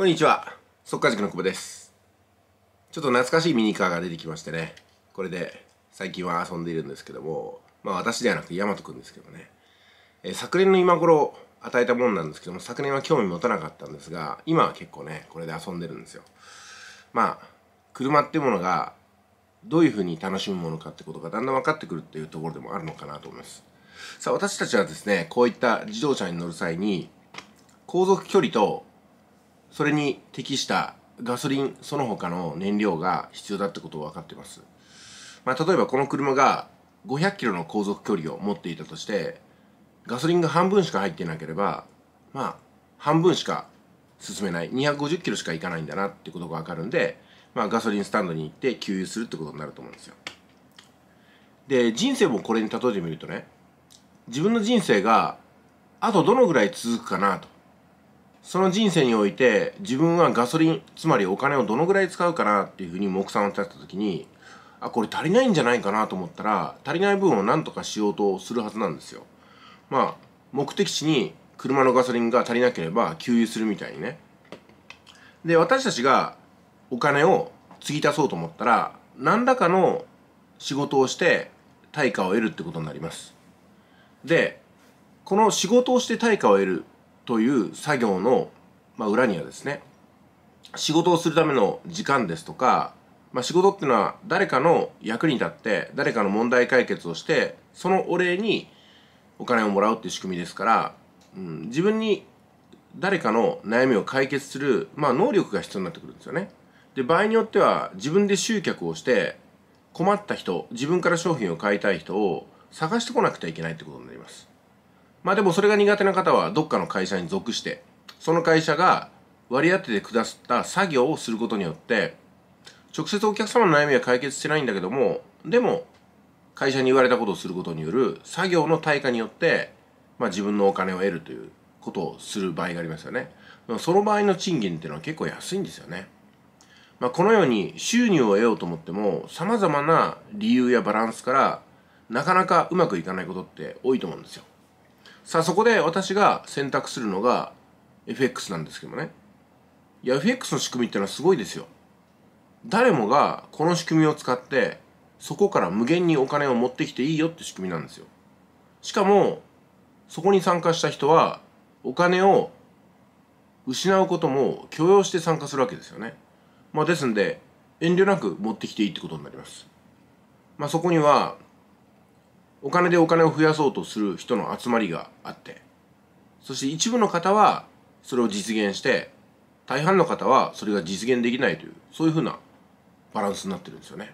こんにちは。速稼塾の久保です。ちょっと懐かしいミニカーが出てきましてね。これで最近は遊んでいるんですけども、まあ私ではなくてヤマトくんですけどね。えー、昨年の今頃与えたもんなんですけども、昨年は興味持たなかったんですが、今は結構ね、これで遊んでるんですよ。まあ、車ってものがどういうふうに楽しむものかってことがだんだん分かってくるっていうところでもあるのかなと思います。さあ私たちはですね、こういった自動車に乗る際に、航続距離とそれに適したガソリンその他の燃料が必要だってことを分かってます、まあ、例えばこの車が500キロの航続距離を持っていたとしてガソリンが半分しか入っていなければまあ半分しか進めない250キロしか行かないんだなってことが分かるんで、まあ、ガソリンスタンドに行って給油するってことになると思うんですよで人生もこれに例えてみるとね自分の人生があとどのぐらい続くかなとその人生において自分はガソリンつまりお金をどのぐらい使うかなっていうふうに目算を立てた時にあこれ足りないんじゃないかなと思ったら足りない分を何とかしようとするはずなんですよ。まあ目的地に車のガソリンが足りなければ給油するみたいにね。で私たちがお金を継ぎ足そうと思ったら何らかの仕事をして対価を得るってことになります。でこの仕事をして対価を得るという作業の、まあ、裏にはですね仕事をするための時間ですとか、まあ、仕事っていうのは誰かの役に立って誰かの問題解決をしてそのお礼にお金をもらうっていう仕組みですから、うん、自分に誰かの悩みを解決する、まあ、能力が必要になってくるんですよね。で場合によっては自分で集客をして困った人自分から商品を買いたい人を探してこなくてはいけないってことになります。まあでもそれが苦手な方はどっかの会社に属してその会社が割り当ててくださった作業をすることによって直接お客様の悩みは解決してないんだけどもでも会社に言われたことをすることによる作業の対価によって、まあ、自分のお金を得るということをする場合がありますよねその場合の賃金っていうのは結構安いんですよね、まあ、このように収入を得ようと思っても様々な理由やバランスからなかなかうまくいかないことって多いと思うんですよさあそこで私が選択するのが FX なんですけどねいや FX の仕組みってのはすごいですよ誰もがこの仕組みを使ってそこから無限にお金を持ってきていいよって仕組みなんですよしかもそこに参加した人はお金を失うことも許容して参加するわけですよねまあですんで遠慮なく持ってきていいってことになりますまあそこにはお金でお金を増やそうとする人の集まりがあってそして一部の方はそれを実現して大半の方はそれが実現できないというそういうふうなバランスになってるんですよね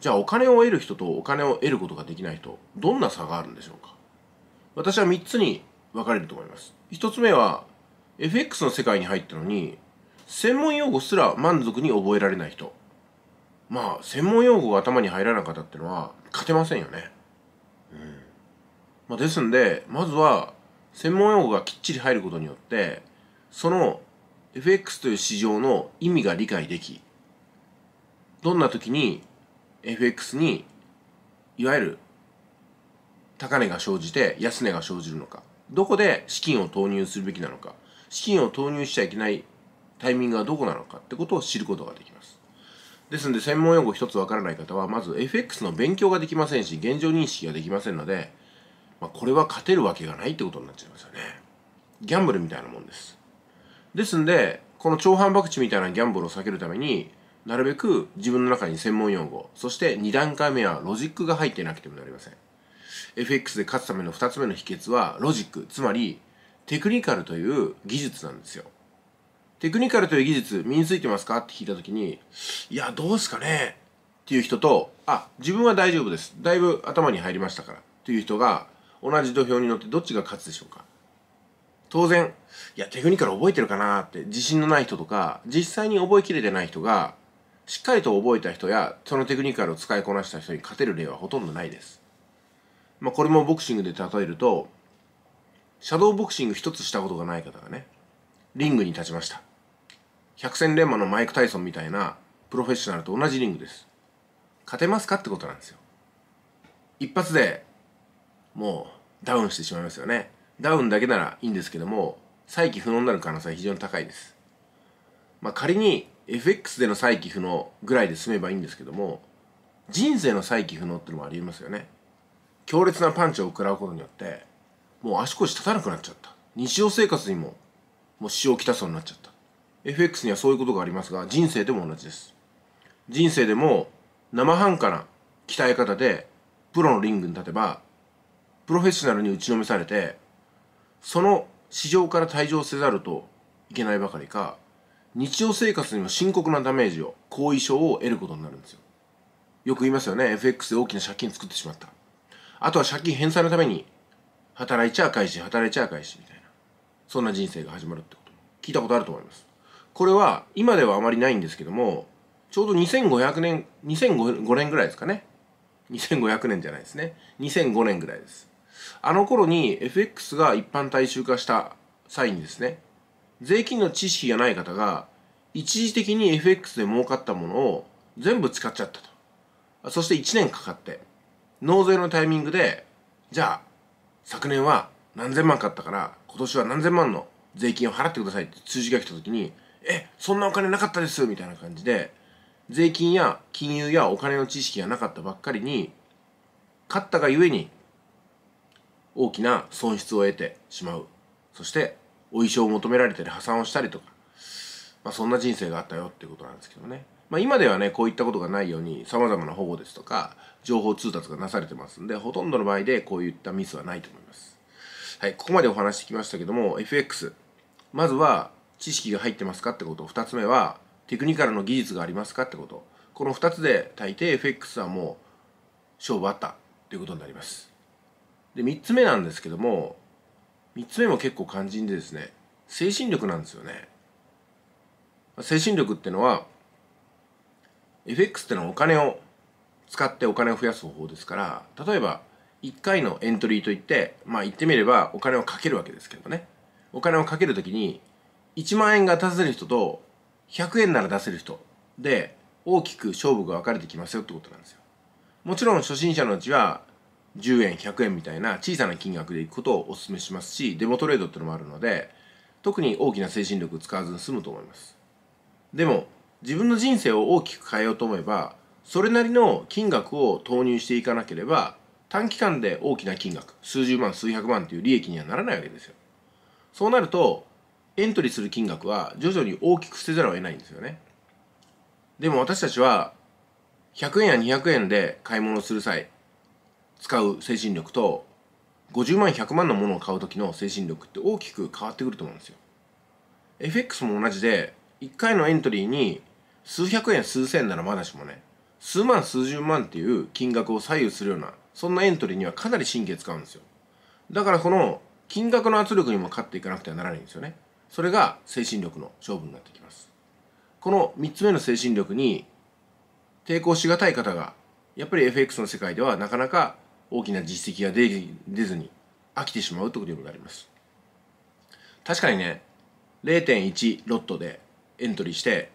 じゃあお金を得る人とお金を得ることができない人どんな差があるんでしょうか私は3つに分かれると思います1つ目は FX の世界に入ったのに専門用語すら満足に覚えられない人まあ専門用語が頭に入らなかったってのは勝てませんよねまあ、ですんでまずは専門用語がきっちり入ることによってその FX という市場の意味が理解できどんな時に FX にいわゆる高値が生じて安値が生じるのかどこで資金を投入するべきなのか資金を投入しちゃいけないタイミングはどこなのかってことを知ることができますですので専門用語一つわからない方はまず FX の勉強ができませんし現状認識ができませんのでまあ、これは勝てるわけがないってことになっちゃいますよねギャンブルみたいなもんですですんでこの超反博打みたいなギャンブルを避けるためになるべく自分の中に専門用語そして2段階目はロジックが入ってなくてもなりません FX で勝つための2つ目の秘訣はロジックつまりテクニカルという技術なんですよテクニカルという技術身についてますかって聞いた時にいやどうすかねっていう人とあ自分は大丈夫ですだいぶ頭に入りましたからという人が同じ土俵に乗ってどっちが勝つでしょうか当然いやテクニカル覚えてるかなって自信のない人とか実際に覚えきれてない人がしっかりと覚えた人やそのテクニカルを使いこなした人に勝てる例はほとんどないです、まあ、これもボクシングで例えるとシャドーボクシング一つしたことがない方がねリングに立ちました百戦錬磨のマイク・タイソンみたいなプロフェッショナルと同じリングです勝てますかってことなんですよ一発でもうダウンしてしまいますよねダウンだけならいいんですけども再起不能になる可能性は非常に高いですまあ仮に FX での再起不能ぐらいで済めばいいんですけども人生の再起不能ってのもありえますよね強烈なパンチを食らうことによってもう足腰立たなくなっちゃった日常生活にももう支障をきたそうになっちゃった FX にはそういうことがありますが人生でも同じです人生でも生半可な鍛え方でプロのリングに立てばプロフェッショナルに打ちのめされてその市場から退場せざるといけないばかりか日常生活にも深刻なダメージを後遺症を得ることになるんですよよく言いますよね FX で大きな借金作ってしまったあとは借金返済のために働いちゃ赤いし働いちゃ赤いしみたいなそんな人生が始まるってこと聞いたことあると思いますこれは今ではあまりないんですけどもちょうど2500年2005年ぐらいですかね2500年じゃないですね2005年ぐらいですあの頃に FX が一般大衆化した際にですね、税金の知識がない方が、一時的に FX で儲かったものを全部使っちゃったと。そして1年かかって、納税のタイミングで、じゃあ、昨年は何千万買ったから、今年は何千万の税金を払ってくださいって通知が来た時に、え、そんなお金なかったですみたいな感じで、税金や金融やお金の知識がなかったばっかりに、買ったがゆえに大きな損失を得てしまうそしてお衣装を求められたり破産をしたりとか、まあ、そんな人生があったよっていうことなんですけどね、まあ、今ではねこういったことがないようにさまざまな保護ですとか情報通達がなされてますんでほとんどの場合でこういったミスはないと思います。はい、ここまでお話してきましたけども FX まずは知識が入ってますかってこと2つ目はテクニカルの技術がありますかってことこの2つで大抵 FX はもう勝負あったということになりますで3つ目なんですけども3つ目も結構肝心でですね精神力なんですよね精神力ってのは FX ってのはお金を使ってお金を増やす方法ですから例えば1回のエントリーといってまあ言ってみればお金をかけるわけですけどねお金をかけるときに1万円が出せる人と100円なら出せる人で大きく勝負が分かれてきますよってことなんですよもちろん初心者のうちは10円100円みたいな小さな金額でいくことをお勧めしますしデモトレードってのもあるので特に大きな精神力使わずに済むと思いますでも自分の人生を大きく変えようと思えばそれなりの金額を投入していかなければ短期間で大きな金額数十万数百万という利益にはならないわけですよそうなるとエントリーする金額は徐々に大きく捨てざるを得ないんですよねでも私たちは100円や200円で買い物をする際使う精神力と50万100万のものを買う時の精神力って大きく変わってくると思うんですよ FX も同じで1回のエントリーに数百円数千円ならまだしもね数万数十万っていう金額を左右するようなそんなエントリーにはかなり神経使うんですよだからこの金額の圧力にも勝っていかなくてはならないんですよねそれが精神力の勝負になってきますこの3つ目の精神力に抵抗しがたい方がやっぱり FX の世界ではなかなか大きな実績が出出ずに飽きてしまうということになります確かにね0.1ロットでエントリーして、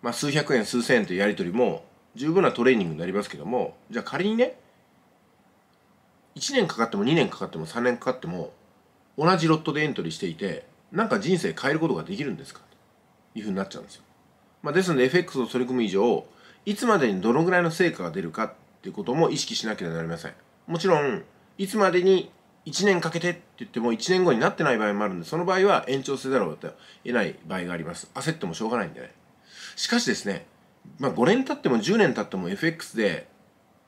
まあ、数百円数千円というやり取りも十分なトレーニングになりますけどもじゃあ仮にね1年かかっても2年かかっても3年かかっても同じロットでエントリーしていてなんか人生変えることができるんですかというふうになっちゃうんですよ。まあ、ですので FX を取り組む以上いつまでにどのぐらいの成果が出るかっていうことも意識しなければなりません。もちろんいつまでに1年かけてって言っても1年後になってない場合もあるんでその場合は延長せざるを得ない場合があります焦ってもしょうがないんでねしかしですね、まあ、5年経っても10年経っても FX で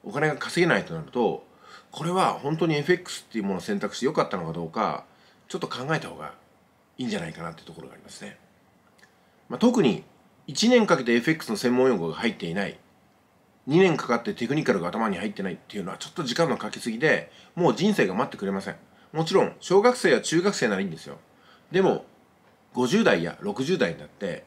お金が稼げないとなるとこれは本当に FX っていうものを選択してよかったのかどうかちょっと考えた方がいいんじゃないかなってところがありますね、まあ、特に1年かけて FX の専門用語が入っていない2年かかってテクニカルが頭に入ってないっていうのはちょっと時間のかけすぎでもう人生が待ってくれませんもちろん小学生や中学生ならいいんですよでも50代や60代になって、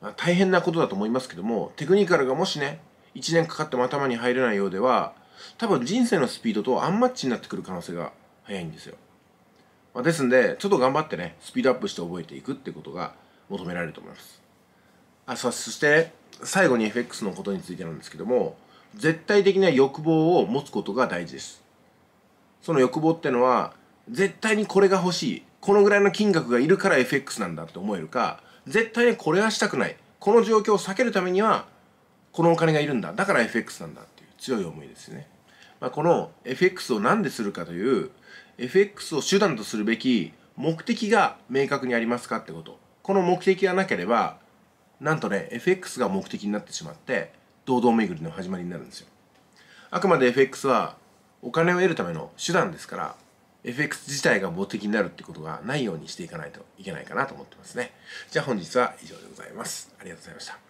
まあ、大変なことだと思いますけどもテクニカルがもしね1年かかっても頭に入れないようでは多分人生のスピードとアンマッチになってくる可能性が早いんですよ、まあ、ですんでちょっと頑張ってねスピードアップして覚えていくってことが求められると思いますあそして最後に FX のことについてなんですけども絶対的な欲望を持つことが大事ですその欲望ってのは絶対にこれが欲しいこのぐらいの金額がいるから FX なんだって思えるか絶対にこれはしたくないこの状況を避けるためにはこのお金がいるんだだから FX なんだっていう強い思いですね、まあ、この FX を何でするかという FX を手段とするべき目的が明確にありますかってことこの目的がなければなんとね FX が目的になってしまって堂々巡りの始まりになるんですよあくまで FX はお金を得るための手段ですから FX 自体が目的になるってことがないようにしていかないといけないかなと思ってますねじゃあ本日は以上でございますありがとうございました